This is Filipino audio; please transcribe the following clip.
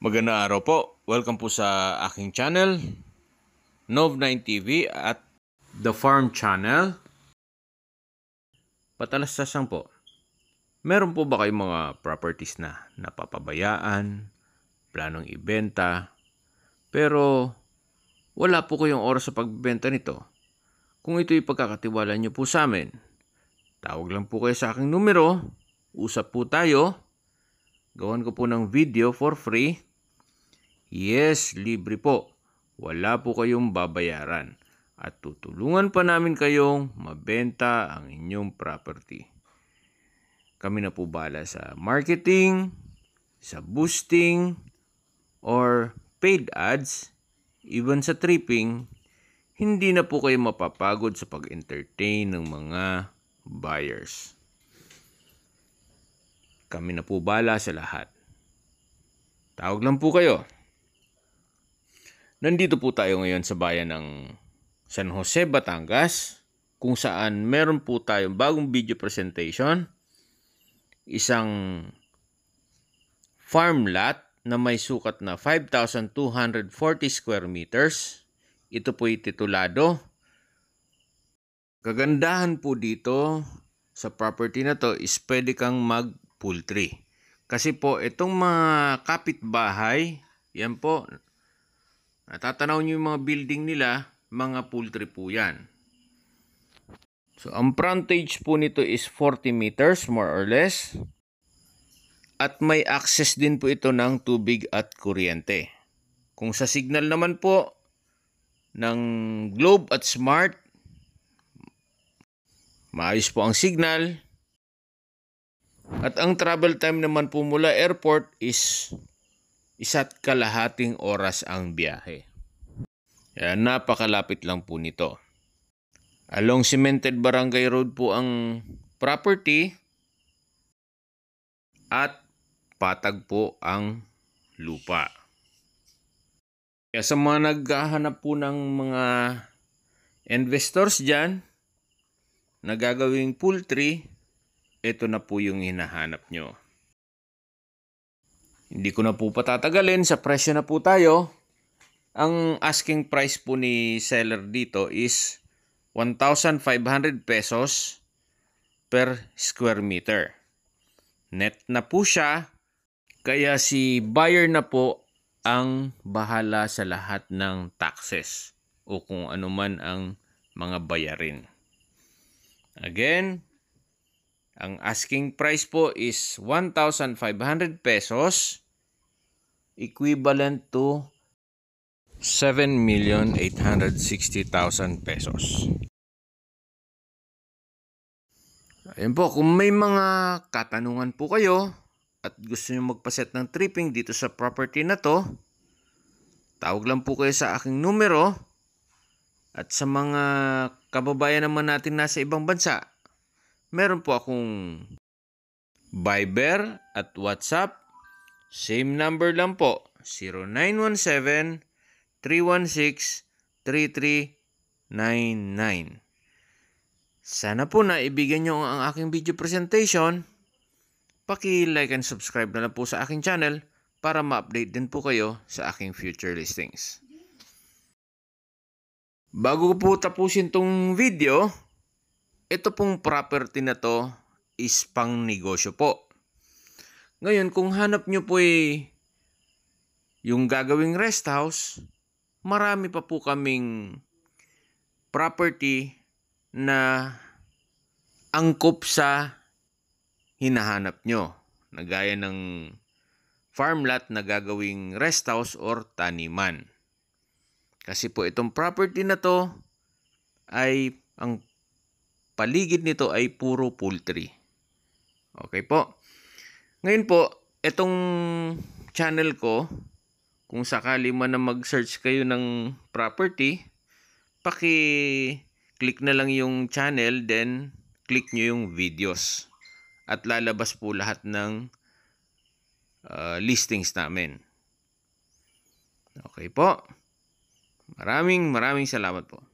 Magandang araw po. Welcome po sa aking channel, Nov9 TV at The Farm Channel. Patalastasang po. Meron po ba kayong mga properties na napapabayaan, planong ibenta, pero wala po kayong oras sa pagbebenta nito? Kung ito'y pagkakatiwala niyo po sa amin, tawag lang po kayo sa aking numero, usap po tayo, gawan ko po ng video for free Yes, libre po. Wala po kayong babayaran. At tutulungan pa namin kayong mabenta ang inyong property. Kami na po bala sa marketing, sa boosting, or paid ads, even sa tripping, hindi na po kayo mapapagod sa pag-entertain ng mga buyers. Kami na po bala sa lahat. Tawag lang po kayo. Nandito po tayo ngayon sa bayan ng San Jose, Batangas, kung saan meron po tayong bagong video presentation, isang farm lot na may sukat na 5,240 square meters. Ito po titulado. Kagandahan po dito sa property na to is pwede kang mag-poultry. Kasi po itong mga kapitbahay, yan po, Natatanaw nyo yung mga building nila, mga poultry po yan. So, ang frontage po nito is 40 meters more or less. At may access din po ito ng tubig at kuryente. Kung sa signal naman po ng Globe at Smart, maayos po ang signal. At ang travel time naman po mula airport is isa't kalahating oras ang biyahe. Kaya napakalapit lang po nito. Along Cemented Barangay Road po ang property at patag po ang lupa. Kaya sa mga naghahanap po ng mga investors dyan na gagawing poultry, ito na po yung hinahanap nyo. Hindi ko na po patatagalin, sa presyo na po tayo. Ang asking price po ni seller dito is 1,500 pesos per square meter. Net na po siya, kaya si buyer na po ang bahala sa lahat ng taxes o kung ano man ang mga bayarin. Again, ang asking price po is 1,500 pesos equivalent to 7,860,000 pesos. Ayun po, kung may mga katanungan po kayo at gusto niyo magpaset ng tripping dito sa property na to, tawag lang po kayo sa aking numero at sa mga kababayan naman natin nasa ibang bansa, meron po akong Viber at WhatsApp. Same number lang po, 0917-316-3399. Sana po na ibigyan nyo ang aking video presentation. Paki-like and subscribe na lang po sa aking channel para ma-update din po kayo sa aking future listings. Bago po tapusin tong video, ito pong property na to is pang negosyo po. Ngayon, kung hanap nyo po eh, yung gagawing rest house, marami pa po kaming property na angkop sa hinahanap nyo. Nagaya ng farm lot na gagawing rest house or taniman. Kasi po itong property na to ay ang paligid nito ay puro poultry. Okay po. Ngayon po, itong channel ko, kung sakali man na mag-search kayo ng property, paki-click na lang yung channel, then click nyo yung videos. At lalabas po lahat ng uh, listings namin. Okay po. Maraming maraming salamat po.